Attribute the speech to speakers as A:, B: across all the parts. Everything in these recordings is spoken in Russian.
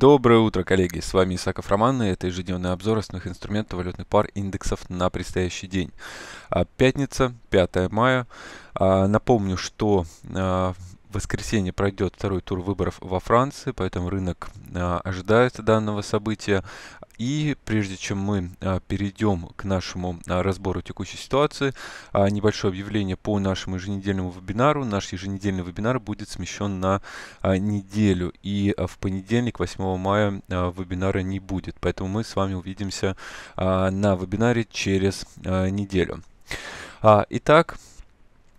A: Доброе утро, коллеги! С вами Исаков Роман, и это ежедневный обзор основных инструментов валютных пар индексов на предстоящий день. А, пятница, 5 мая. А, напомню, что а, в воскресенье пройдет второй тур выборов во Франции, поэтому рынок ожидает данного события. И прежде чем мы а, перейдем к нашему а, разбору текущей ситуации, а, небольшое объявление по нашему еженедельному вебинару. Наш еженедельный вебинар будет смещен на неделю. И в понедельник, 8 мая, вебинара не будет. Поэтому мы с вами увидимся на вебинаре через неделю. Итак,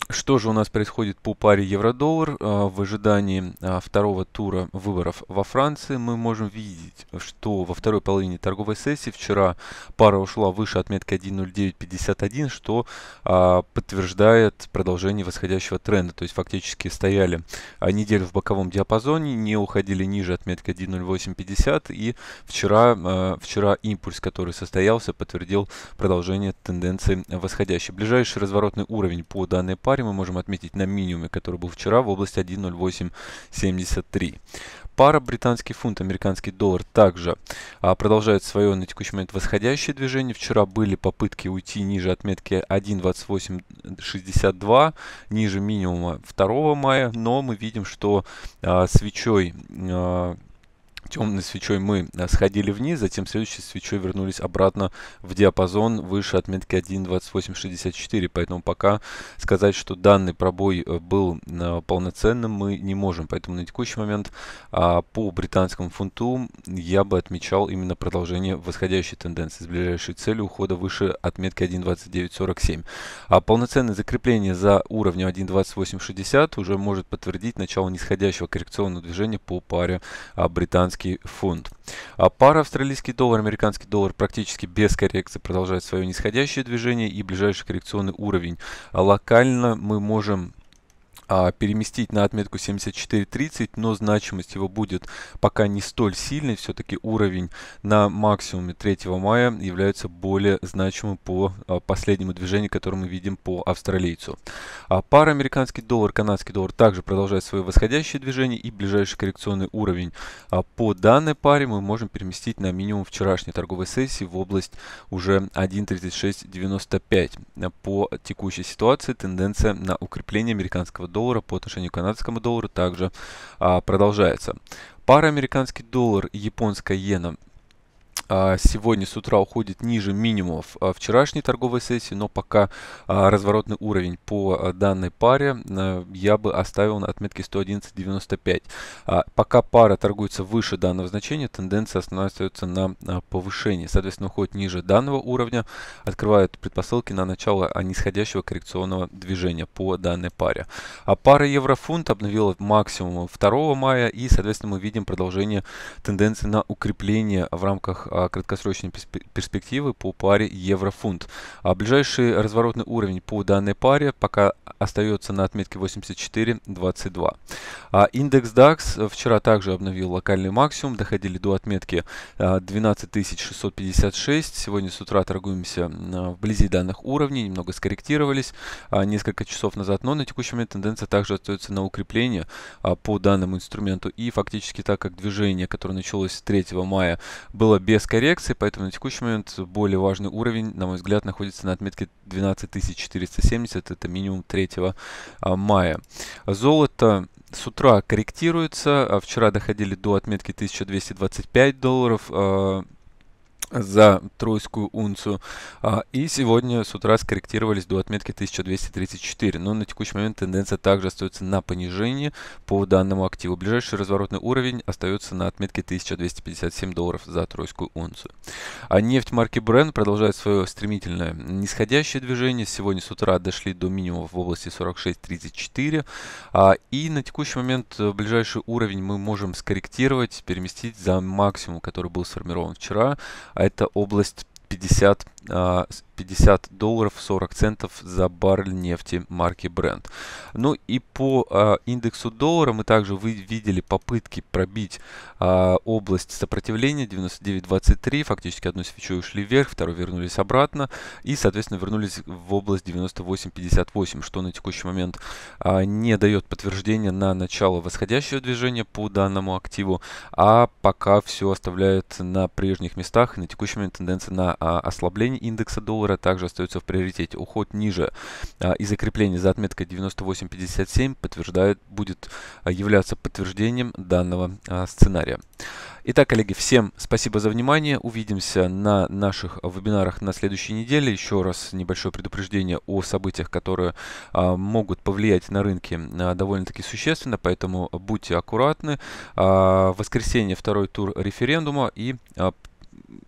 A: что же у нас происходит по паре евро-доллар? А, в ожидании а, второго тура выборов во Франции мы можем видеть, что во второй половине торговой сессии вчера пара ушла выше отметки 1.0951, что а, подтверждает продолжение восходящего тренда. То есть фактически стояли неделю в боковом диапазоне, не уходили ниже отметки 1.0850 и вчера, вчера импульс, который состоялся, подтвердил продолжение тенденции восходящей. Ближайший разворотный уровень по данной паре паре мы можем отметить на минимуме, который был вчера в области 1.0873. Пара британский фунт, американский доллар также а, продолжает свое на текущий момент восходящее движение. Вчера были попытки уйти ниже отметки 1.2862, ниже минимума 2 мая, но мы видим, что а, свечой а, темной свечой мы э, сходили вниз, затем следующей свечой вернулись обратно в диапазон выше отметки 1.2864, поэтому пока сказать, что данный пробой э, был э, полноценным, мы не можем. Поэтому на текущий момент а, по британскому фунту я бы отмечал именно продолжение восходящей тенденции с ближайшей целью ухода выше отметки 1.2947. А полноценное закрепление за уровнем 1.2860 уже может подтвердить начало нисходящего коррекционного движения по паре а, британских английский фунт. А пара австралийский доллар, американский доллар практически без коррекции продолжает свое нисходящее движение и ближайший коррекционный уровень. А локально мы можем а, переместить на отметку 74.30, но значимость его будет пока не столь сильной, все-таки уровень на максимуме 3 мая является более значимым по а, последнему движению, которое мы видим по австралийцу. А Пара американский доллар, канадский доллар также продолжает свое восходящее движение и ближайший коррекционный уровень по данной паре мы можем переместить на минимум вчерашней торговой сессии в область уже 1.3695. По текущей ситуации тенденция на укрепление американского доллара доллара по отношению к канадскому доллару также а, продолжается. Пара американский доллар и японская иена а, сегодня с утра уходит ниже минимумов а, вчерашней торговой сессии, но пока а, разворотный уровень по данной паре я бы оставил на отметке 111.95. Пока пара торгуется выше данного значения, тенденция останавливается на повышении. Соответственно, уходит ниже данного уровня, открывает предпосылки на начало нисходящего коррекционного движения по данной паре. А пара еврофунт обновила максимум 2 мая и, соответственно, мы видим продолжение тенденции на укрепление в рамках а, краткосрочные перспективы по паре евро-фунт. А Ближайший разворотный уровень по данной паре пока остается на отметке 84.22. А Индекс DAX вчера также обновил локальный максимум, доходили до отметки 12656. А, Сегодня с утра торгуемся а, вблизи данных уровней, немного скорректировались несколько часов назад, но на текущий момент тенденция также остается на укрепление по данному инструменту. И фактически так как движение, которое началось 3 мая, было без коррекции, поэтому на текущий момент более важный уровень, на мой взгляд, находится на отметке 12470, это минимум 3 а, мая. Золото с утра корректируется, а вчера доходили до отметки 1225 долларов, а, за тройскую унцию. А, и сегодня с утра скорректировались до отметки 1234. Но на текущий момент тенденция также остается на понижение по данному активу. Ближайший разворотный уровень остается на отметке 1257 долларов за тройскую унцию. А нефть марки Brent продолжает свое стремительное нисходящее движение. Сегодня с утра дошли до минимума в области 46.34. А, и на текущий момент э, ближайший уровень мы можем скорректировать, переместить за максимум, который был сформирован вчера это область 50 50 долларов 40 центов за баррель нефти марки Brent. Ну и по а, индексу доллара мы также вы видели попытки пробить а, область сопротивления 99.23, фактически одну свечу ушли вверх, вторую вернулись обратно и, соответственно, вернулись в область 98.58, что на текущий момент а, не дает подтверждения на начало восходящего движения по данному активу, а пока все оставляет на прежних местах и на текущий момент тенденция на а, ослабление индекса доллара доллара также остается в приоритете. Уход ниже а, и закрепление за отметкой 98.57 подтверждает, будет а, являться подтверждением данного а, сценария. Итак, коллеги, всем спасибо за внимание. Увидимся на наших вебинарах на следующей неделе. Еще раз небольшое предупреждение о событиях, которые а, могут повлиять на рынки а, довольно-таки существенно, поэтому будьте аккуратны. А, воскресенье второй тур референдума и а,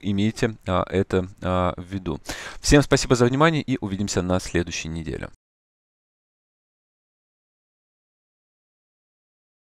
A: имейте а, это а, в виду. Всем спасибо за внимание и увидимся на следующей неделе.